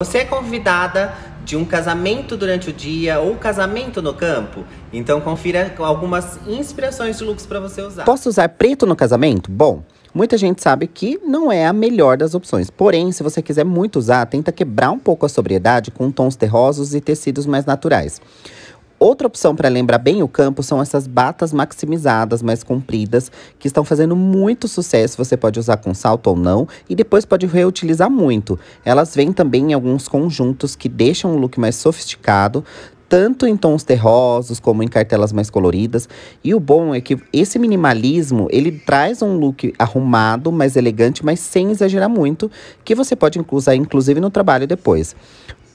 Você é convidada de um casamento durante o dia ou casamento no campo? Então confira algumas inspirações de looks para você usar. Posso usar preto no casamento? Bom, muita gente sabe que não é a melhor das opções. Porém, se você quiser muito usar, tenta quebrar um pouco a sobriedade com tons terrosos e tecidos mais naturais. Outra opção para lembrar bem o campo são essas batas maximizadas, mais compridas, que estão fazendo muito sucesso. Você pode usar com salto ou não e depois pode reutilizar muito. Elas vêm também em alguns conjuntos que deixam o look mais sofisticado, tanto em tons terrosos como em cartelas mais coloridas. E o bom é que esse minimalismo, ele traz um look arrumado, mais elegante, mas sem exagerar muito, que você pode usar inclusive no trabalho depois.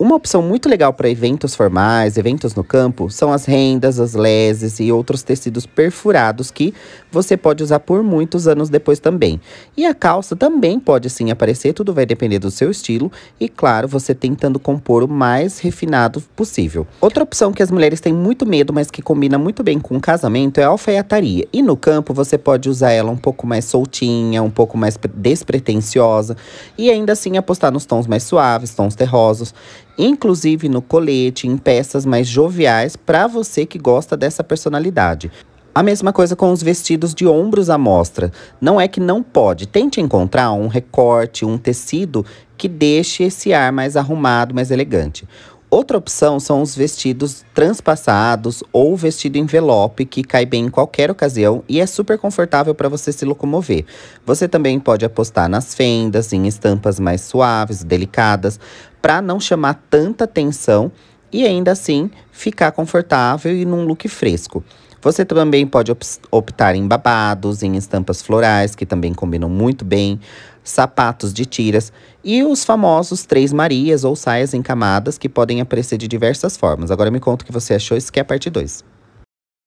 Uma opção muito legal para eventos formais, eventos no campo, são as rendas, as leses e outros tecidos perfurados que você pode usar por muitos anos depois também. E a calça também pode sim aparecer, tudo vai depender do seu estilo e, claro, você tentando compor o mais refinado possível. Outra opção que as mulheres têm muito medo, mas que combina muito bem com o casamento, é a alfaiataria. E no campo você pode usar ela um pouco mais soltinha, um pouco mais despretensiosa e ainda assim apostar nos tons mais suaves, tons terrosos inclusive no colete, em peças mais joviais, para você que gosta dessa personalidade. A mesma coisa com os vestidos de ombros à mostra. Não é que não pode. Tente encontrar um recorte, um tecido que deixe esse ar mais arrumado, mais elegante. Outra opção são os vestidos transpassados ou vestido envelope, que cai bem em qualquer ocasião e é super confortável para você se locomover. Você também pode apostar nas fendas, em estampas mais suaves, delicadas, para não chamar tanta atenção e ainda assim ficar confortável e num look fresco. Você também pode optar em babados, em estampas florais, que também combinam muito bem, sapatos de tiras e os famosos três marias ou saias em camadas que podem aparecer de diversas formas. Agora me conta o que você achou, isso que é a parte 2.